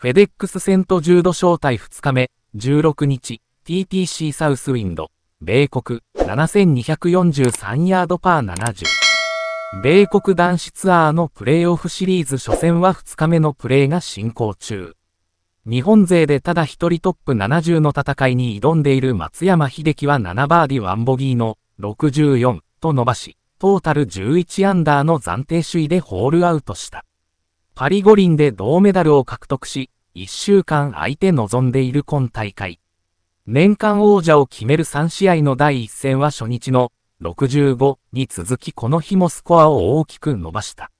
フェデックスセント重度招待2日目、16日、TTC サウスウィンド、米国、7243ヤードパー70。米国男子ツアーのプレイオフシリーズ初戦は2日目のプレイが進行中。日本勢でただ一人トップ70の戦いに挑んでいる松山秀樹は7バーディ1ボギーの64と伸ばし、トータル11アンダーの暫定首位でホールアウトした。パリ五輪で銅メダルを獲得し、1週間空いて臨んでいる今大会。年間王者を決める3試合の第1戦は初日の65に続きこの日もスコアを大きく伸ばした。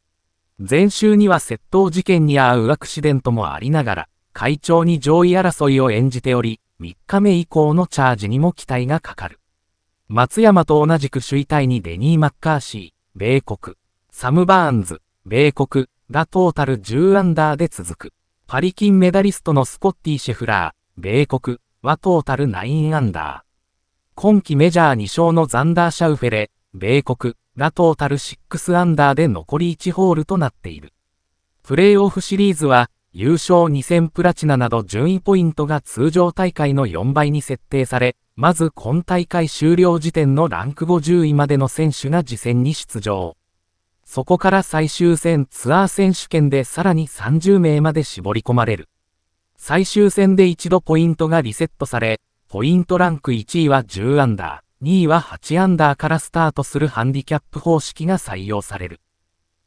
前週には窃盗事件に遭うアクシデントもありながら、会長に上位争いを演じており、3日目以降のチャージにも期待がかかる。松山と同じく首位体にデニー・マッカーシー、米国、サム・バーンズ、米国、がトータル10アンダーで続く。パリ金メダリストのスコッティ・シェフラー、米国はトータル9アンダー。今季メジャー2勝のザンダー・シャウフェレ、米国がトータル6アンダーで残り1ホールとなっている。プレイオフシリーズは、優勝2000プラチナなど順位ポイントが通常大会の4倍に設定され、まず今大会終了時点のランク50位までの選手が次戦に出場。そこから最終戦ツアー選手権でさらに30名まで絞り込まれる。最終戦で一度ポイントがリセットされ、ポイントランク1位は10アンダー、2位は8アンダーからスタートするハンディキャップ方式が採用される。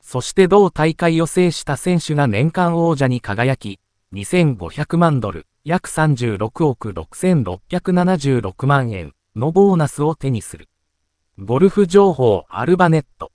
そして同大会を制した選手が年間王者に輝き、2500万ドル、約36億6676万円のボーナスを手にする。ゴルフ情報アルバネット。